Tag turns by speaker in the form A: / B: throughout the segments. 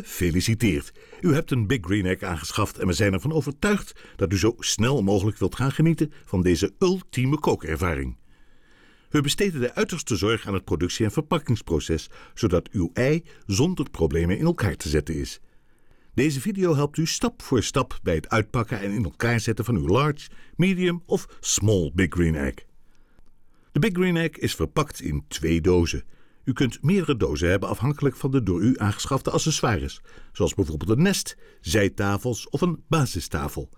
A: Gefeliciteerd. U hebt een Big Green Egg aangeschaft en we zijn ervan overtuigd dat u zo snel mogelijk wilt gaan genieten van deze ultieme kookervaring. We besteden de uiterste zorg aan het productie- en verpakkingsproces, zodat uw ei zonder problemen in elkaar te zetten is. Deze video helpt u stap voor stap bij het uitpakken en in elkaar zetten van uw large, medium of small Big Green Egg. De Big Green Egg is verpakt in twee dozen. U kunt meerdere dozen hebben afhankelijk van de door u aangeschafte accessoires, zoals bijvoorbeeld een nest, zijtafels of een basistafel.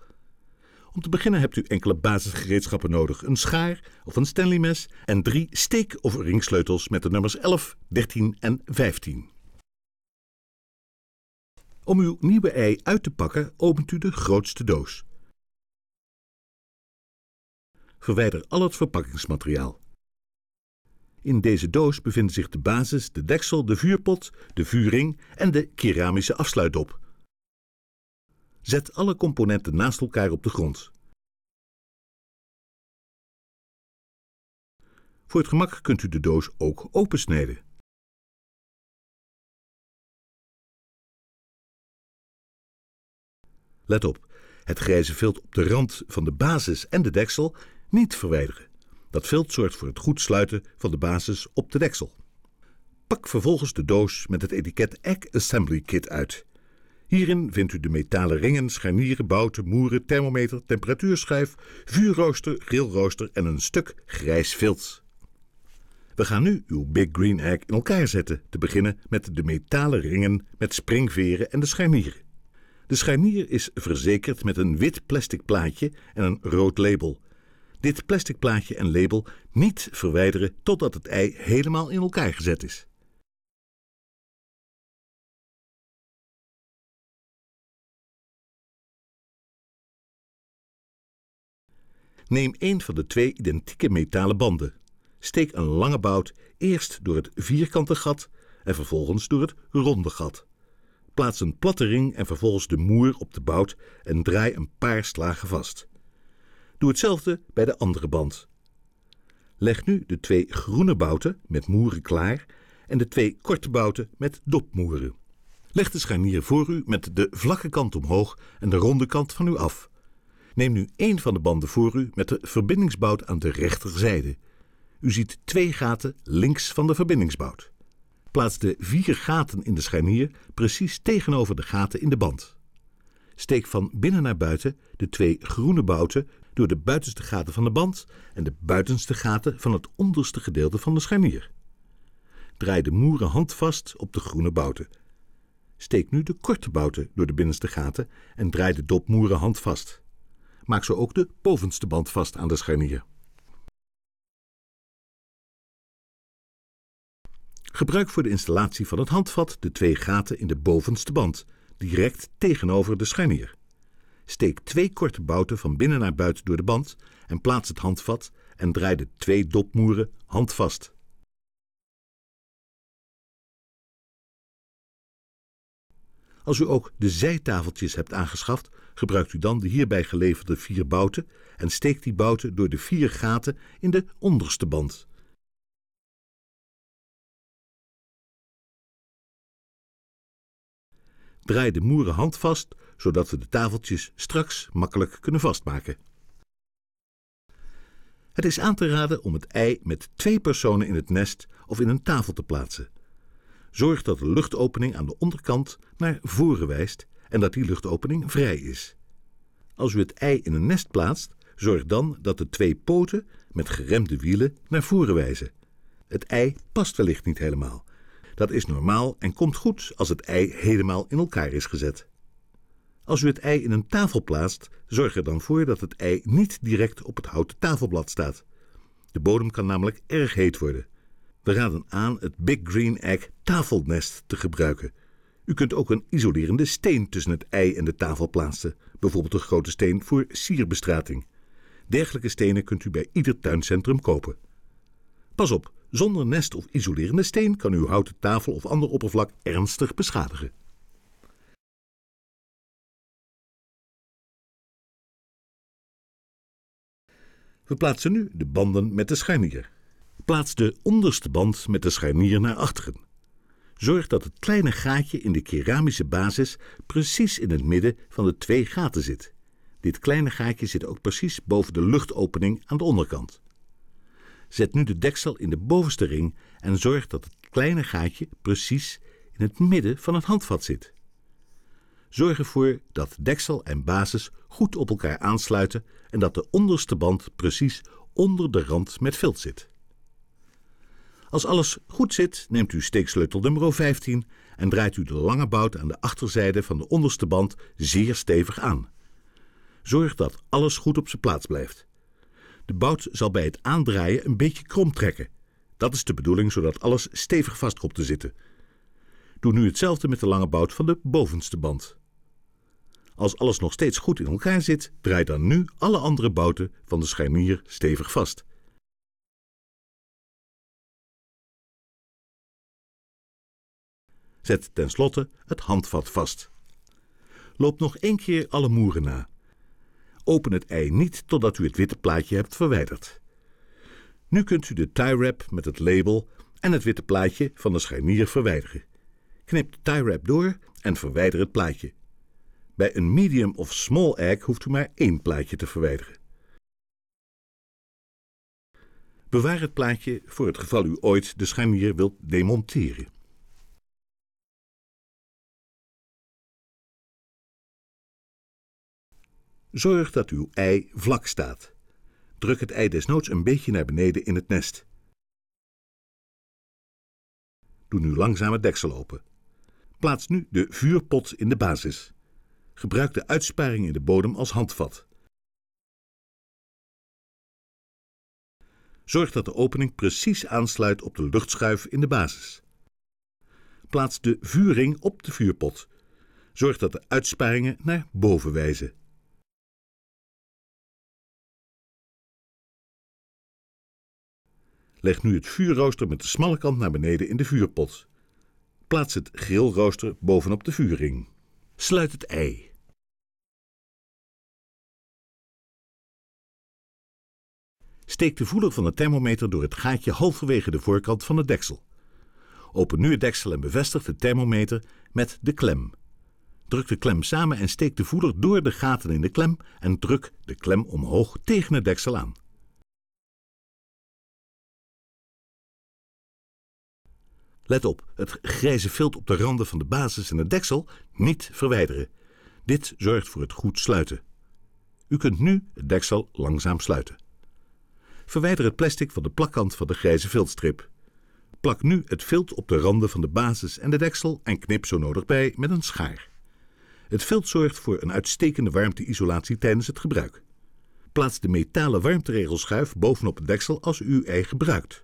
A: Om te beginnen hebt u enkele basisgereedschappen nodig: een schaar of een mes en drie steek- of ringsleutels met de nummers 11, 13 en 15. Om uw nieuwe ei uit te pakken, opent u de grootste doos. Verwijder al het verpakkingsmateriaal. In deze doos bevinden zich de basis, de deksel, de vuurpot, de vuurring en de keramische afsluitdop. Zet alle componenten naast elkaar op de grond.
B: Voor het gemak kunt u de doos ook opensnijden.
A: Let op, het grijze vilt op de rand van de basis en de deksel niet verwijderen. Dat veld zorgt voor het goed sluiten van de basis op de deksel. Pak vervolgens de doos met het etiket Egg Assembly Kit uit. Hierin vindt u de metalen ringen, scharnieren, bouten, moeren, thermometer, temperatuurschijf, vuurrooster, grillrooster en een stuk grijs vilt. We gaan nu uw Big Green Egg in elkaar zetten, te beginnen met de metalen ringen met springveren en de scharnieren. De scharnier is verzekerd met een wit plastic plaatje en een rood label, dit plastic plaatje en label niet verwijderen totdat het ei helemaal in elkaar gezet is. Neem een van de twee identieke metalen banden. Steek een lange bout eerst door het vierkante gat en vervolgens door het ronde gat. Plaats een platte ring en vervolgens de moer op de bout en draai een paar slagen vast. Doe hetzelfde bij de andere band. Leg nu de twee groene bouten met moeren klaar en de twee korte bouten met dopmoeren. Leg de scharnier voor u met de vlakke kant omhoog en de ronde kant van u af. Neem nu één van de banden voor u met de verbindingsbout aan de rechterzijde. U ziet twee gaten links van de verbindingsbout. Plaats de vier gaten in de scharnier precies tegenover de gaten in de band. Steek van binnen naar buiten de twee groene bouten door de buitenste gaten van de band en de buitenste gaten van het onderste gedeelte van de scharnier. Draai de moeren handvast op de groene bouten. Steek nu de korte bouten door de binnenste gaten en draai de dopmoeren handvast. Maak zo ook de bovenste band vast aan de scharnier. Gebruik voor de installatie van het handvat de twee gaten in de bovenste band, direct tegenover de scharnier. Steek twee korte bouten van binnen naar buiten door de band en plaats het handvat en draai de twee dopmoeren handvast. Als u ook de zijtafeltjes hebt aangeschaft, gebruikt u dan de hierbij geleverde vier bouten en steekt die bouten door de vier gaten in de onderste band.
B: Draai de moeren handvast,
A: zodat we de tafeltjes straks makkelijk kunnen vastmaken. Het is aan te raden om het ei met twee personen in het nest of in een tafel te plaatsen. Zorg dat de luchtopening aan de onderkant naar voren wijst en dat die luchtopening vrij is. Als u het ei in een nest plaatst, zorg dan dat de twee poten met geremde wielen naar voren wijzen. Het ei past wellicht niet helemaal, dat is normaal en komt goed als het ei helemaal in elkaar is gezet. Als u het ei in een tafel plaatst, zorg er dan voor dat het ei niet direct op het houten tafelblad staat. De bodem kan namelijk erg heet worden. We raden aan het Big Green Egg tafelnest te gebruiken. U kunt ook een isolerende steen tussen het ei en de tafel plaatsen, bijvoorbeeld een grote steen voor sierbestrating. Dergelijke stenen kunt u bij ieder tuincentrum kopen. Pas op, zonder nest of isolerende steen kan uw houten tafel of ander oppervlak ernstig beschadigen. We plaatsen nu de banden met de scharnier. Plaats de onderste band met de scharnier naar achteren. Zorg dat het kleine gaatje in de keramische basis precies in het midden van de twee gaten zit. Dit kleine gaatje zit ook precies boven de luchtopening aan de onderkant. Zet nu de deksel in de bovenste ring en zorg dat het kleine gaatje precies in het midden van het handvat zit. Zorg ervoor dat deksel en basis goed op elkaar aansluiten en dat de onderste band precies onder de rand met vilt zit. Als alles goed zit, neemt u steeksleutel nummer 15 en draait u de lange bout aan de achterzijde van de onderste band zeer stevig aan. Zorg dat alles goed op zijn plaats blijft. De bout zal bij het aandraaien een beetje krom trekken. Dat is de bedoeling, zodat alles stevig vast komt te zitten. Doe nu hetzelfde met de lange bout van de bovenste band. Als alles nog steeds goed in elkaar zit, draai dan nu alle andere bouten van de scharnier
B: stevig vast.
A: Zet tenslotte het handvat vast. Loop nog één keer alle moeren na. Open het ei niet totdat u het witte plaatje hebt verwijderd. Nu kunt u de tie wrap met het label en het witte plaatje van de scharnier verwijderen. Knip de tie wrap door en verwijder het plaatje. Bij een medium of small egg hoeft u maar één plaatje te verwijderen. Bewaar het plaatje voor het geval u ooit de scharnier wilt demonteren.
B: Zorg dat uw ei vlak staat. Druk het ei
A: desnoods een beetje naar beneden in het nest. Doe nu langzaam het deksel open. Plaats nu de vuurpot in de basis. Gebruik de uitsparing in de bodem als handvat. Zorg dat de opening precies aansluit op de luchtschuif in de basis. Plaats de vuurring op de vuurpot. Zorg dat de uitsparingen
B: naar boven wijzen.
A: Leg nu het vuurrooster met de smalle kant naar beneden in de vuurpot. Plaats het grillrooster bovenop de vuurring. Sluit het ei. Steek de voeder van de thermometer door het gaatje halverwege de voorkant van het deksel. Open nu het deksel en bevestig de thermometer met de klem. Druk de klem samen en steek de voeder door de gaten in de klem en druk de klem omhoog tegen het deksel aan. Let op, het grijze vilt op de randen van de basis en het deksel niet verwijderen. Dit zorgt voor het goed sluiten. U kunt nu het deksel langzaam sluiten. Verwijder het plastic van de plakkant van de grijze viltstrip. Plak nu het vilt op de randen van de basis en de deksel en knip zo nodig bij met een schaar. Het vilt zorgt voor een uitstekende warmteisolatie tijdens het gebruik. Plaats de metalen warmteregelschuif bovenop het deksel als u eigen gebruikt.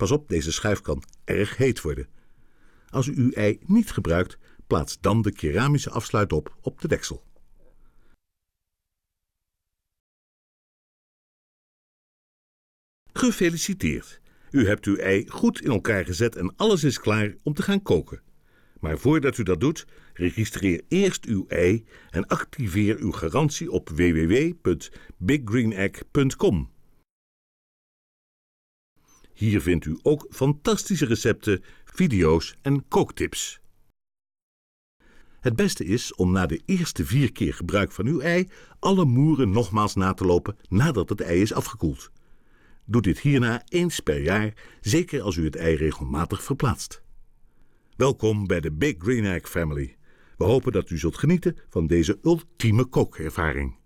A: Pas op, deze schuif kan erg heet worden. Als u uw ei niet gebruikt, plaats dan de keramische afsluit op op de deksel. Gefeliciteerd! U hebt uw ei goed in elkaar gezet en alles is klaar om te gaan koken. Maar voordat u dat doet, registreer eerst uw ei en activeer uw garantie op www.biggreenegg.com. Hier vindt u ook fantastische recepten, video's en kooktips. Het beste is om na de eerste vier keer gebruik van uw ei alle moeren nogmaals na te lopen nadat het ei is afgekoeld. Doe dit hierna eens per jaar, zeker als u het ei regelmatig verplaatst. Welkom bij de Big Green Egg Family. We hopen dat u zult genieten van deze ultieme kookervaring.